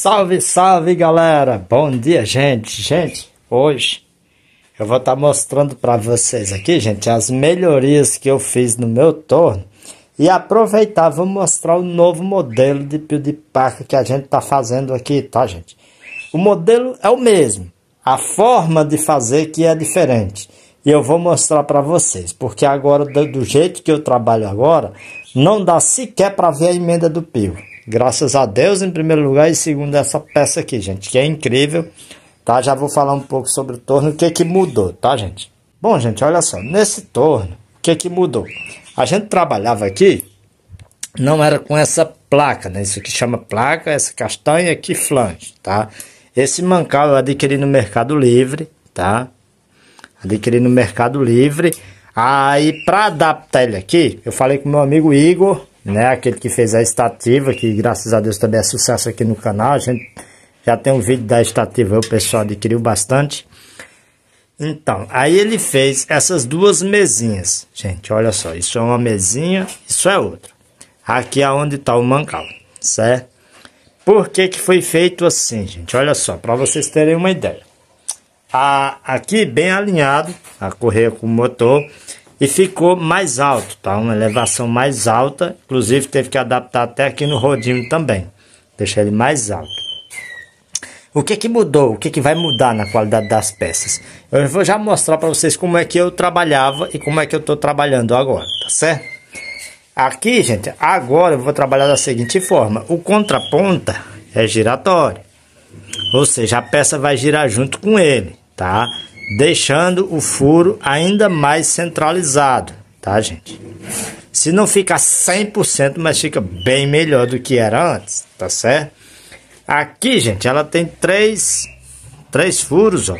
Salve, salve galera! Bom dia, gente! Gente, hoje eu vou estar tá mostrando para vocês aqui, gente, as melhorias que eu fiz no meu torno. E aproveitar, vou mostrar o novo modelo de pio de paca que a gente está fazendo aqui, tá, gente? O modelo é o mesmo, a forma de fazer que é diferente. E eu vou mostrar para vocês, porque agora, do jeito que eu trabalho agora, não dá sequer para ver a emenda do pio. Graças a Deus, em primeiro lugar, e segundo essa peça aqui, gente, que é incrível, tá? Já vou falar um pouco sobre o torno, o que é que mudou, tá, gente? Bom, gente, olha só, nesse torno, o que é que mudou? A gente trabalhava aqui, não era com essa placa, né? Isso que chama placa, essa castanha aqui flange, tá? Esse mancal eu adquiri no Mercado Livre, tá? Adquiri no Mercado Livre. Aí, para adaptar ele aqui, eu falei com meu amigo Igor, né? Aquele que fez a estativa, que graças a Deus também é sucesso aqui no canal. A gente já tem um vídeo da estativa, o pessoal adquiriu bastante. Então, aí ele fez essas duas mesinhas. Gente, olha só, isso é uma mesinha, isso é outra. Aqui é onde está o mancal, certo? Por que, que foi feito assim, gente? Olha só, para vocês terem uma ideia. A, aqui bem alinhado, a correia com o motor e ficou mais alto, tá? Uma elevação mais alta, inclusive teve que adaptar até aqui no rodinho também, deixar ele mais alto. O que que mudou? O que que vai mudar na qualidade das peças? Eu vou já mostrar para vocês como é que eu trabalhava e como é que eu estou trabalhando agora, tá certo? Aqui, gente, agora eu vou trabalhar da seguinte forma: o contraponta é giratório, ou seja, a peça vai girar junto com ele, tá? deixando o furo ainda mais centralizado, tá, gente? Se não fica 100%, mas fica bem melhor do que era antes, tá certo? Aqui, gente, ela tem três, três furos, ó,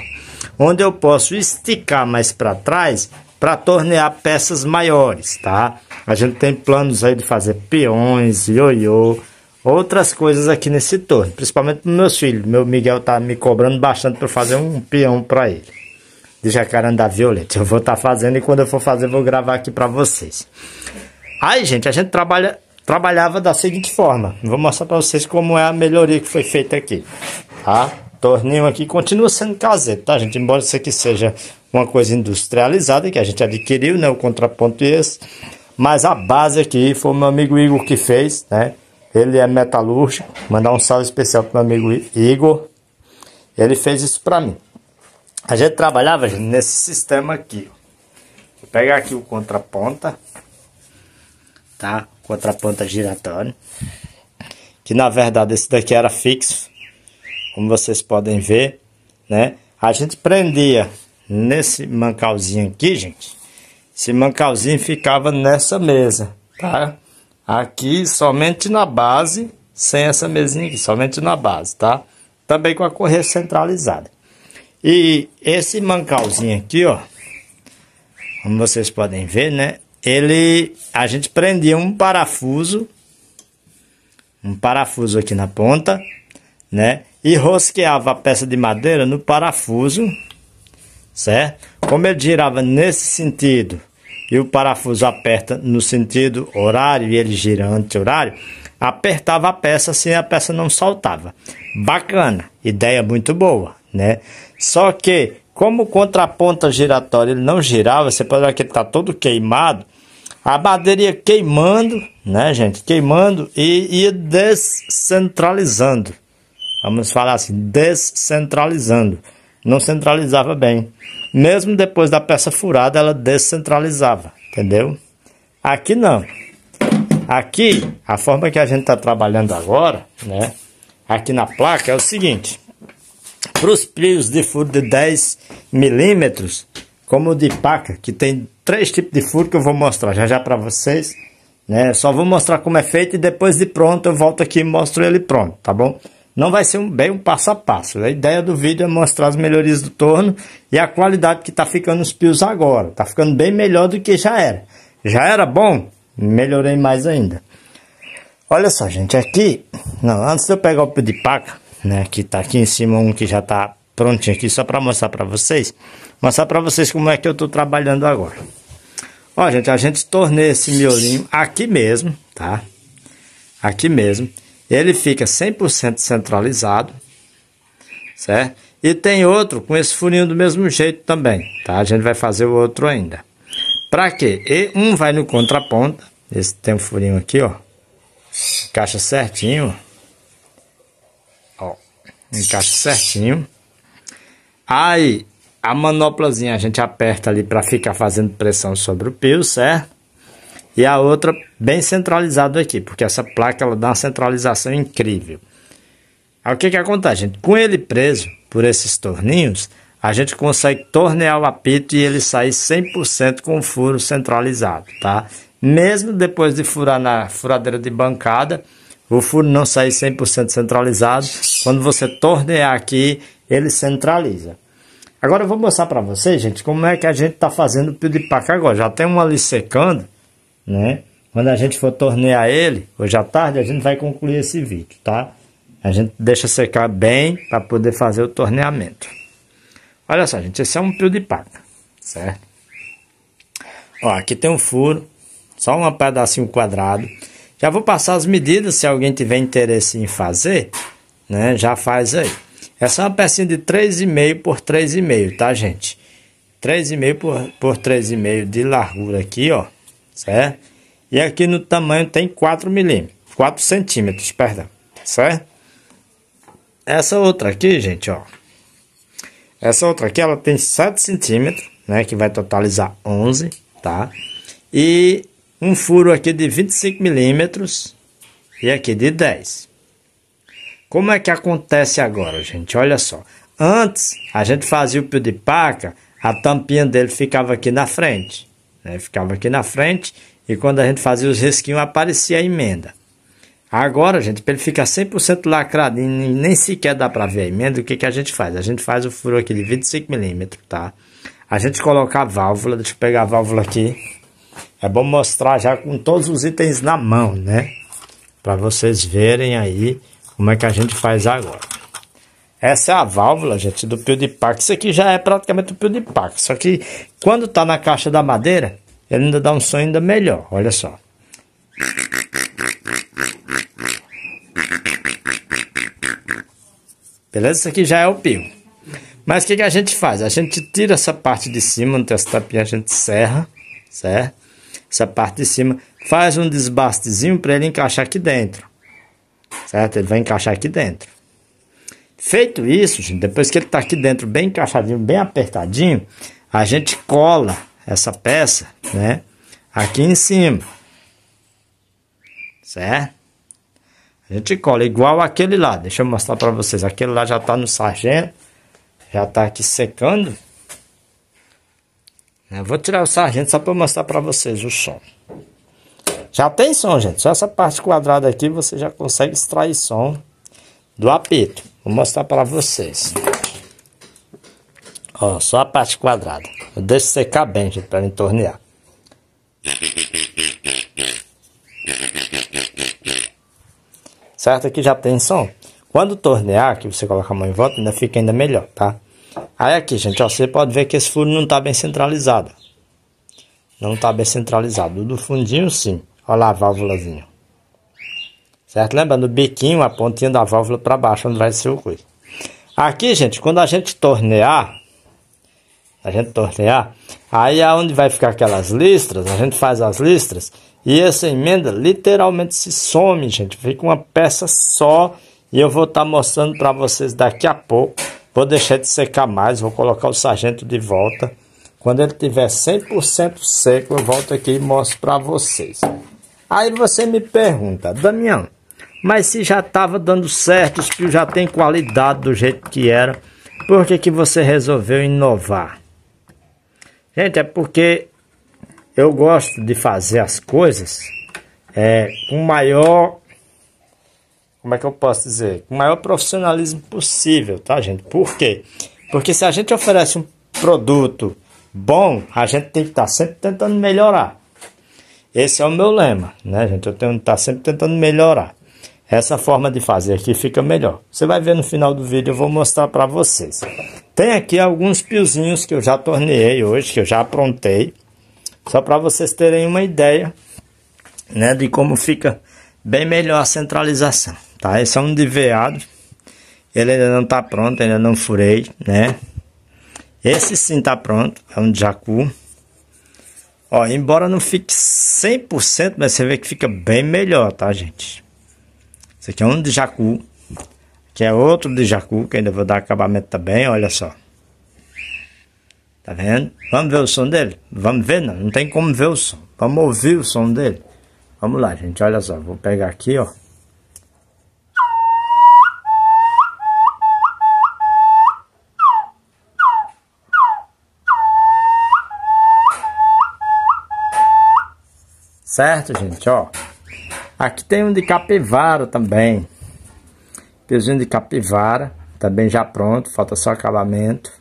onde eu posso esticar mais para trás para tornear peças maiores, tá? A gente tem planos aí de fazer peões, ioiô, outras coisas aqui nesse torno, principalmente para meus filhos. Meu Miguel tá me cobrando bastante para fazer um peão para ele de Jacarandá Violeta. Eu vou estar tá fazendo e quando eu for fazer, vou gravar aqui para vocês. Aí, gente, a gente trabalha, trabalhava da seguinte forma. Vou mostrar para vocês como é a melhoria que foi feita aqui, tá? Torninho aqui continua sendo caseiro, tá, gente? Embora isso aqui seja uma coisa industrializada que a gente adquiriu, né? O contraponto é esse. Mas a base aqui foi o meu amigo Igor que fez, né? Ele é metalúrgico. Mandar um salve especial pro meu amigo Igor. Ele fez isso para mim. A gente trabalhava nesse sistema aqui. Vou pegar aqui o contraponta, tá? Contraponta giratório. Que na verdade esse daqui era fixo, como vocês podem ver, né? A gente prendia nesse mancalzinho aqui, gente. Esse mancalzinho ficava nessa mesa, tá? Aqui somente na base, sem essa mesinha aqui, somente na base, tá? Também com a correia centralizada. E esse mancalzinho aqui, ó, como vocês podem ver, né? Ele, a gente prendia um parafuso, um parafuso aqui na ponta, né? E rosqueava a peça de madeira no parafuso, certo? Como ele girava nesse sentido e o parafuso aperta no sentido horário e ele gira anti-horário, apertava a peça assim a peça não saltava. Bacana, ideia muito boa né? Só que, como o contraponta giratório ele não girava, você pode ver que ele está todo queimado, a bateria ia queimando, né, gente? Queimando e ia descentralizando. Vamos falar assim, descentralizando. Não centralizava bem. Mesmo depois da peça furada, ela descentralizava, entendeu? Aqui não. Aqui, a forma que a gente está trabalhando agora, né? Aqui na placa é o seguinte para os pios de furo de 10 milímetros, como o de paca, que tem três tipos de furo que eu vou mostrar já já para vocês. Né? Só vou mostrar como é feito e depois de pronto eu volto aqui e mostro ele pronto, tá bom? Não vai ser um, bem um passo a passo. A ideia do vídeo é mostrar as melhorias do torno e a qualidade que está ficando os pios agora. Está ficando bem melhor do que já era. Já era bom? Melhorei mais ainda. Olha só, gente, aqui... Não, antes de eu pegar o pio de paca, né? Que tá aqui em cima, um que já tá prontinho aqui, só para mostrar para vocês. Mostrar para vocês como é que eu tô trabalhando agora. Ó, gente, a gente tornei esse miolinho aqui mesmo, tá? Aqui mesmo. Ele fica 100% centralizado, certo? E tem outro com esse furinho do mesmo jeito também, tá? A gente vai fazer o outro ainda. Pra quê? E um vai no contraponta, esse tem um furinho aqui, ó. Caixa certinho, Encaixa certinho. Aí, a manoplazinha a gente aperta ali para ficar fazendo pressão sobre o pio, certo? E a outra bem centralizada aqui, porque essa placa ela dá uma centralização incrível. Aí o que que acontece, gente? Com ele preso por esses torninhos, a gente consegue tornear o apito e ele sair 100% com o furo centralizado, tá? Mesmo depois de furar na furadeira de bancada, o furo não sair 100% centralizado. Quando você tornear aqui, ele centraliza. Agora eu vou mostrar para vocês, gente, como é que a gente está fazendo o pio de Agora Já tem um ali secando, né? Quando a gente for tornear ele, hoje à tarde, a gente vai concluir esse vídeo, tá? A gente deixa secar bem para poder fazer o torneamento. Olha só, gente, esse é um pio de paca, certo? Ó, aqui tem um furo, só um pedacinho quadrado. Já vou passar as medidas, se alguém tiver interesse em fazer, né? Já faz aí. Essa é uma pecinha de 3,5 por 3,5, tá, gente? 3,5 por, por 3,5 de largura aqui, ó, certo? E aqui no tamanho tem 4 milímetros, 4 centímetros, perdão, certo? Essa outra aqui, gente, ó. Essa outra aqui, ela tem 7 centímetros, né? Que vai totalizar 11, tá? E um furo aqui de 25 milímetros e aqui de 10. Como é que acontece agora, gente? Olha só. Antes, a gente fazia o pio de paca, a tampinha dele ficava aqui na frente. Né? Ficava aqui na frente e quando a gente fazia os risquinhos aparecia a emenda. Agora, gente, para ele ficar 100% lacrado e nem sequer dá para ver a emenda, o que, que a gente faz? A gente faz o furo aqui de 25 milímetros, tá? A gente coloca a válvula, deixa eu pegar a válvula aqui. É bom mostrar já com todos os itens na mão, né? Para vocês verem aí como é que a gente faz agora. Essa é a válvula, gente, do pio de parque. Isso aqui já é praticamente o pio de parque. Só que quando tá na caixa da madeira, ele ainda dá um som ainda melhor. Olha só. Beleza? Isso aqui já é o pio. Mas o que, que a gente faz? A gente tira essa parte de cima, onde tem essa tapinha, a gente serra, certo? essa parte de cima, faz um desbastezinho para ele encaixar aqui dentro. Certo? Ele vai encaixar aqui dentro. Feito isso, gente, depois que ele está aqui dentro bem encaixadinho, bem apertadinho, a gente cola essa peça, né? Aqui em cima. Certo? A gente cola igual aquele lá. Deixa eu mostrar para vocês. Aquele lá já está no sargento. Já está aqui secando. Eu é, vou tirar o sargento só para mostrar para vocês o som. Já tem som, gente. Só essa parte quadrada aqui você já consegue extrair som do apito. Vou mostrar para vocês. Ó, só a parte quadrada. Eu deixo secar bem, gente, para entornear. Certo? Aqui já tem som. Quando tornear, que você coloca a mão em volta, ainda fica ainda melhor, tá? Aí aqui, gente, ó, você pode ver que esse furo não está bem centralizado. Não está bem centralizado. O do fundinho, sim. Olha lá a válvulazinha. Certo? Lembra No biquinho, a pontinha da válvula para baixo, onde vai ser o coisa. Aqui, gente, quando a gente tornear, a gente tornear, aí aonde é onde vai ficar aquelas listras, a gente faz as listras, e essa emenda literalmente se some, gente. Fica uma peça só, e eu vou estar tá mostrando para vocês daqui a pouco Vou deixar de secar mais, vou colocar o sargento de volta. Quando ele tiver 100% seco, eu volto aqui e mostro para vocês. Aí você me pergunta, Damião, mas se já estava dando certo, os pios já tem qualidade do jeito que era, por que, que você resolveu inovar? Gente, é porque eu gosto de fazer as coisas é, com maior como é que eu posso dizer? Com o maior profissionalismo possível, tá, gente? Por quê? Porque se a gente oferece um produto bom, a gente tem que estar tá sempre tentando melhorar. Esse é o meu lema, né, gente? Eu tenho que estar tá sempre tentando melhorar. Essa forma de fazer aqui fica melhor. Você vai ver no final do vídeo, eu vou mostrar para vocês. Tem aqui alguns piozinhos que eu já torneei hoje, que eu já aprontei. Só para vocês terem uma ideia, né, de como fica bem melhor a centralização. Tá? Esse é um de veado Ele ainda não tá pronto, ainda não furei, né? Esse sim tá pronto, é um jacu. Ó, embora não fique 100%, mas você vê que fica bem melhor, tá, gente? Esse aqui é um de jacu, que é outro de jacu, que ainda vou dar acabamento também, olha só. Tá vendo? Vamos ver o som dele? Vamos ver, não, não tem como ver o som. Vamos ouvir o som dele. Vamos lá, gente, olha só, vou pegar aqui, ó. Certo, gente? Ó, aqui tem um de capivara também. Piozinho de capivara, também tá já pronto, falta só acabamento.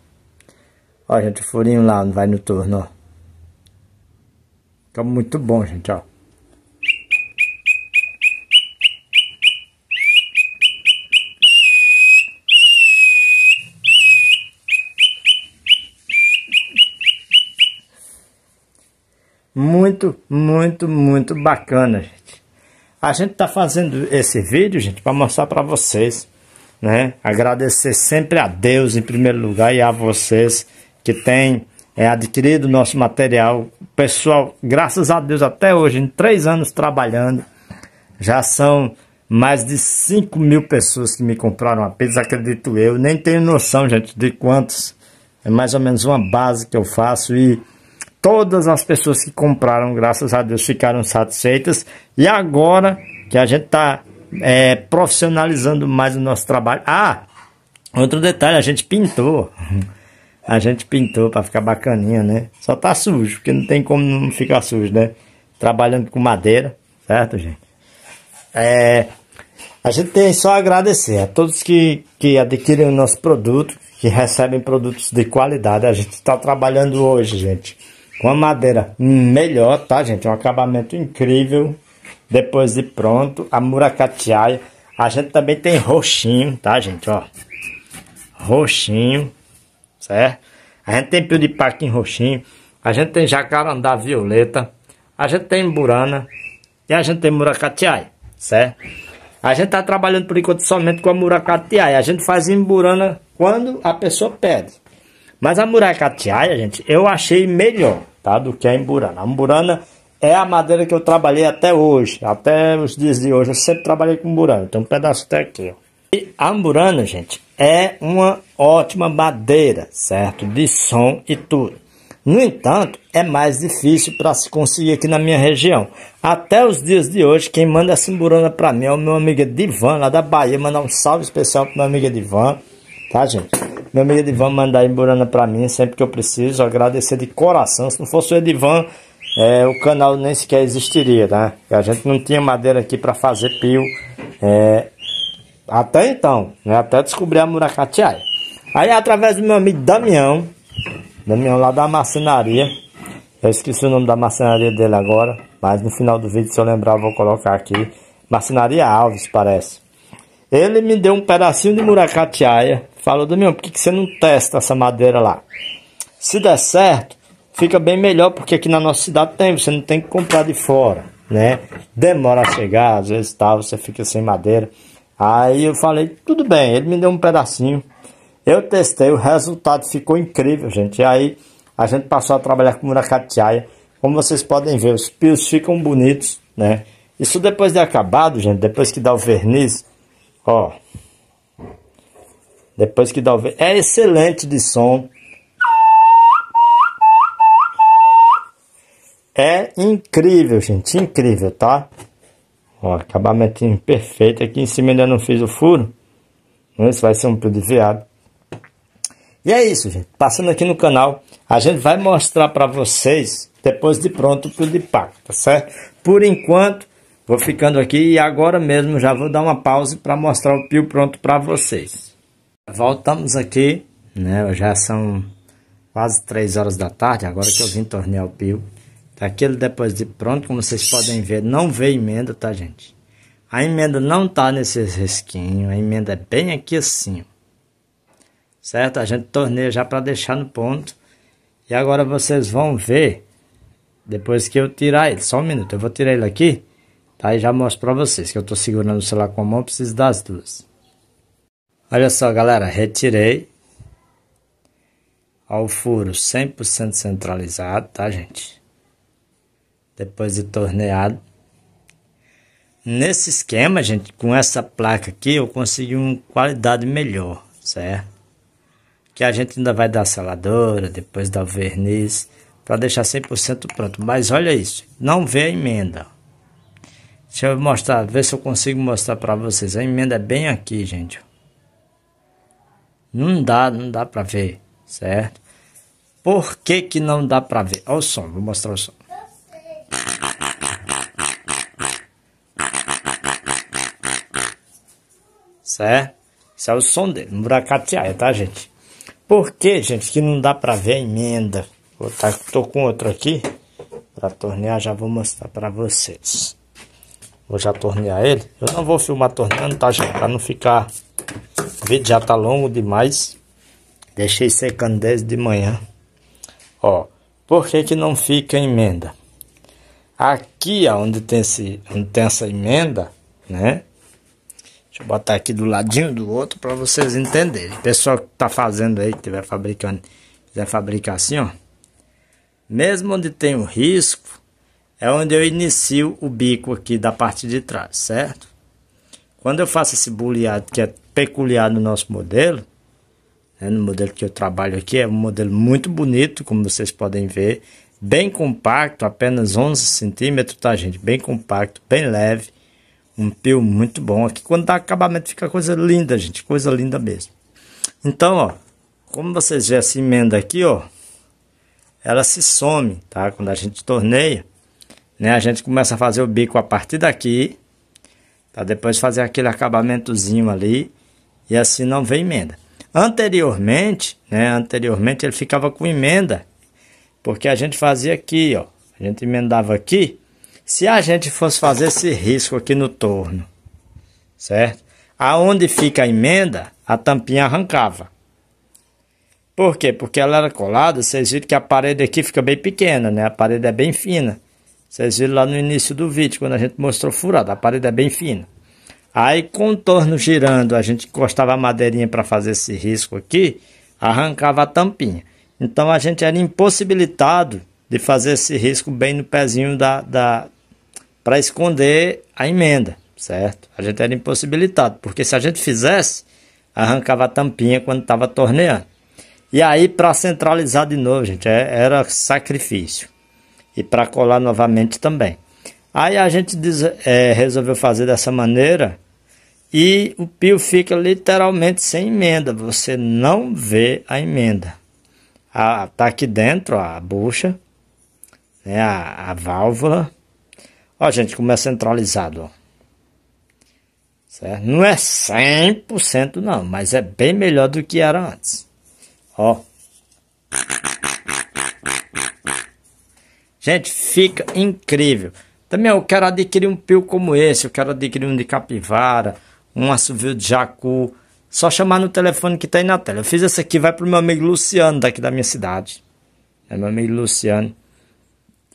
Ó, gente, o furinho lá, não vai no turno, ó. Ficou tá muito bom, gente, ó. muito, muito, muito bacana, gente. A gente tá fazendo esse vídeo, gente, para mostrar para vocês, né? Agradecer sempre a Deus em primeiro lugar e a vocês que têm é, adquirido nosso material. Pessoal, graças a Deus até hoje, em três anos trabalhando, já são mais de 5 mil pessoas que me compraram apenas, acredito eu. Nem tenho noção, gente, de quantos. É mais ou menos uma base que eu faço e Todas as pessoas que compraram, graças a Deus, ficaram satisfeitas. E agora que a gente está é, profissionalizando mais o nosso trabalho. Ah, outro detalhe, a gente pintou. A gente pintou para ficar bacaninha, né? Só tá sujo, porque não tem como não ficar sujo, né? Trabalhando com madeira, certo, gente? É, a gente tem só a agradecer a todos que, que adquirem o nosso produto, que recebem produtos de qualidade. A gente está trabalhando hoje, gente com a madeira melhor, tá, gente? Um acabamento incrível. Depois de pronto, a muracatiaia. A gente também tem roxinho, tá, gente? Ó, roxinho, certo? A gente tem pio de paquim roxinho. A gente tem jacarandá violeta. A gente tem burana. E a gente tem muracatiaia, certo? A gente tá trabalhando por enquanto somente com a muracatiaia. A gente faz em burana quando a pessoa pede. Mas a muracatiaia, gente, eu achei melhor tá? do que a emburana. A emburana é a madeira que eu trabalhei até hoje, até os dias de hoje eu sempre trabalhei com burana, então um pedaço até aqui. Ó. E a emburana, gente, é uma ótima madeira, certo? De som e tudo. No entanto, é mais difícil para se conseguir aqui na minha região. Até os dias de hoje, quem manda essa burana para mim é o meu amigo Divan, lá da Bahia. Mandar um salve especial para meu amigo Divan, tá, gente? Meu amigo Edivan mandar emburana para mim sempre que eu preciso. Agradecer de coração. Se não fosse o Edivan, é, o canal nem sequer existiria, né? A gente não tinha madeira aqui para fazer pio. É, até então, né? Até descobrir a Muracatiai. Aí através do meu amigo Damião, Damião lá da marcenaria, eu esqueci o nome da marcenaria dele agora, mas no final do vídeo, se eu lembrar, eu vou colocar aqui. Marcenaria Alves, parece. Ele me deu um pedacinho de muracatiaia. Falou, Damião, por que, você não testa essa madeira lá? Se der certo, fica bem melhor, porque aqui na nossa cidade tem, você não tem que comprar de fora, né? Demora a chegar, às vezes tá, você fica sem madeira. Aí eu falei, tudo bem, ele me deu um pedacinho. Eu testei, o resultado ficou incrível, gente. E aí a gente passou a trabalhar com muracatiaia. Como vocês podem ver, os pios ficam bonitos, né? Isso depois de acabado, gente, depois que dá o verniz, Ó. Depois que dá o vento. É excelente de som. É incrível, gente. Incrível, tá? Ó, acabamento perfeito. Aqui em cima ainda não fiz o furo. mas vai ser um pulo de veado. E é isso, gente. Passando aqui no canal, a gente vai mostrar para vocês depois de pronto o pulo de pacto, tá certo? Por enquanto, Vou ficando aqui e agora mesmo já vou dar uma pausa para mostrar o pio pronto para vocês. Voltamos aqui, né? Já são quase 3 horas da tarde, agora que eu vim tornear o pio. Tá aqui ele depois de pronto, como vocês podem ver, não veio emenda, tá gente? A emenda não tá nesse risquinho, a emenda é bem aqui assim, certo? A gente torneia já para deixar no ponto. E agora vocês vão ver, depois que eu tirar ele, só um minuto, eu vou tirar ele aqui Tá? E já mostro para vocês que eu estou segurando o celular com a mão, preciso das duas. Olha só, galera, retirei ao furo 100% centralizado, tá, gente? Depois de torneado. Nesse esquema, gente, com essa placa aqui, eu consegui uma qualidade melhor, certo? Que a gente ainda vai dar seladora, depois dar verniz, para deixar 100% pronto. Mas olha isso, não vê a emenda. Deixa eu mostrar, ver se eu consigo mostrar para vocês. A emenda é bem aqui, gente. Não dá, não dá para ver, certo? Por que que não dá para ver? Olha o som, vou mostrar o som. Certo? Esse é o som dele, no buracatear, tá, gente? Por que, gente, que não dá para ver a emenda? Vou tá, tô com outro aqui. Para tornear, já vou mostrar para vocês. Vou já tornear ele. Eu não vou filmar torneando, tá, gente? Pra não ficar... O vídeo já tá longo demais. Deixei secando 10 de manhã. Ó, por que que não fica emenda? Aqui, onde tem, esse, onde tem essa emenda, né? Deixa eu botar aqui do ladinho do outro para vocês entenderem. pessoal que tá fazendo aí, que tiver fabricando, quiser fabricar assim, ó. Mesmo onde tem o risco, é onde eu inicio o bico aqui da parte de trás, certo? Quando eu faço esse buleado que é peculiar no nosso modelo, né, no modelo que eu trabalho aqui, é um modelo muito bonito, como vocês podem ver, bem compacto, apenas 11 centímetros, tá gente? Bem compacto, bem leve, um pio muito bom. Aqui quando dá acabamento fica coisa linda, gente, coisa linda mesmo. Então, ó, como vocês veem essa emenda aqui, ó, ela se some, tá? Quando a gente torneia, né? A gente começa a fazer o bico a partir daqui, tá? depois fazer aquele acabamentozinho ali, e assim não vem emenda. Anteriormente, né, anteriormente ele ficava com emenda, porque a gente fazia aqui, ó, a gente emendava aqui, se a gente fosse fazer esse risco aqui no torno, certo? Aonde fica a emenda, a tampinha arrancava. Por quê? Porque ela era colada, vocês viram que a parede aqui fica bem pequena, né? A parede é bem fina. Vocês viram lá no início do vídeo, quando a gente mostrou furado, a parede é bem fina. Aí contorno girando, a gente encostava a madeirinha para fazer esse risco aqui, arrancava a tampinha. Então a gente era impossibilitado de fazer esse risco bem no pezinho da, da para esconder a emenda, certo? A gente era impossibilitado, porque se a gente fizesse, arrancava a tampinha quando estava torneando. E aí para centralizar de novo, gente, é, era sacrifício e para colar novamente também. Aí a gente diz, é, resolveu fazer dessa maneira e o pio fica literalmente sem emenda, você não vê a emenda. Está tá aqui dentro a bucha, né, a, a válvula. Ó, gente, como é centralizado, ó. Certo? Não é 100% não, mas é bem melhor do que era antes. Ó. Gente, fica incrível. Também eu quero adquirir um pio como esse, eu quero adquirir um de capivara, um assovio de jacu. Só chamar no telefone que tá aí na tela. Eu fiz esse aqui, vai pro meu amigo Luciano daqui da minha cidade. É meu amigo Luciano.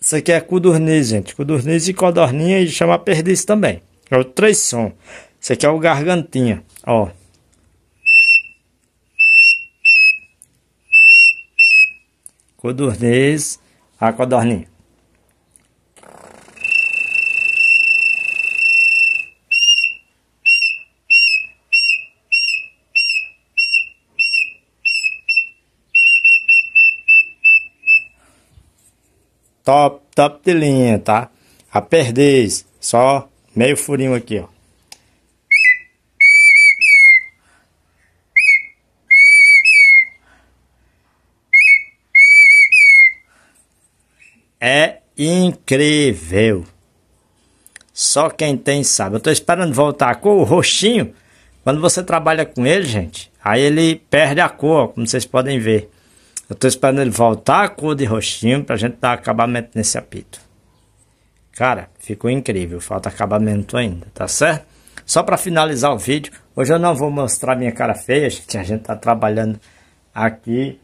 Isso aqui é codorniz, gente. Codorniz e codorninha e chama perdiz também. É o três som. Isso aqui é o gargantinha, ó. Codorniz, a codorninha. top, top de linha, tá? A perdiz, só meio furinho aqui, ó. É incrível. Só quem tem sabe. Eu tô esperando voltar a cor, o roxinho. Quando você trabalha com ele, gente, aí ele perde a cor, como vocês podem ver. Eu tô esperando ele voltar a cor de roxinho pra gente dar acabamento nesse apito. Cara, ficou incrível, falta acabamento ainda, tá certo? Só para finalizar o vídeo, hoje eu não vou mostrar minha cara feia, gente, a gente tá trabalhando aqui,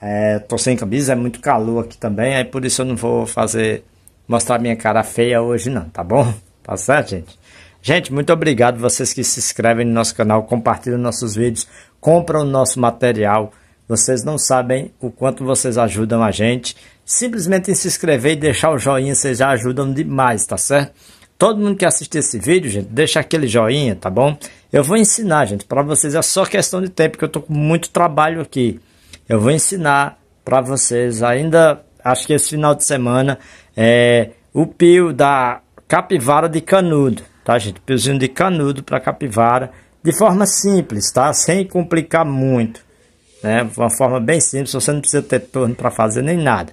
é, tô sem camisa, é muito calor aqui também, aí por isso eu não vou fazer, mostrar minha cara feia hoje não, tá bom? Tá certo, gente? Gente, muito obrigado vocês que se inscrevem no nosso canal, compartilham nossos vídeos, compram o nosso material, vocês não sabem o quanto vocês ajudam a gente. Simplesmente se inscrever e deixar o joinha, vocês já ajudam demais, tá certo? Todo mundo que assistir esse vídeo, gente, deixa aquele joinha, tá bom? Eu vou ensinar, gente, para vocês é só questão de tempo, porque eu tô com muito trabalho aqui. Eu vou ensinar para vocês ainda, acho que esse final de semana, é o pio da capivara de canudo, tá, gente? Piozinho de canudo para capivara, de forma simples, tá? Sem complicar muito né? Uma forma bem simples, você não precisa ter turno para fazer nem nada.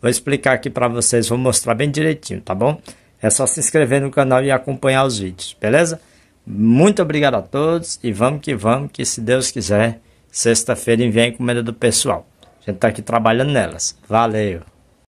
Vou explicar aqui para vocês, vou mostrar bem direitinho, tá bom? É só se inscrever no canal e acompanhar os vídeos, beleza? Muito obrigado a todos e vamos que vamos, que se Deus quiser, sexta-feira envia a encomenda do pessoal. A gente está aqui trabalhando nelas. Valeu!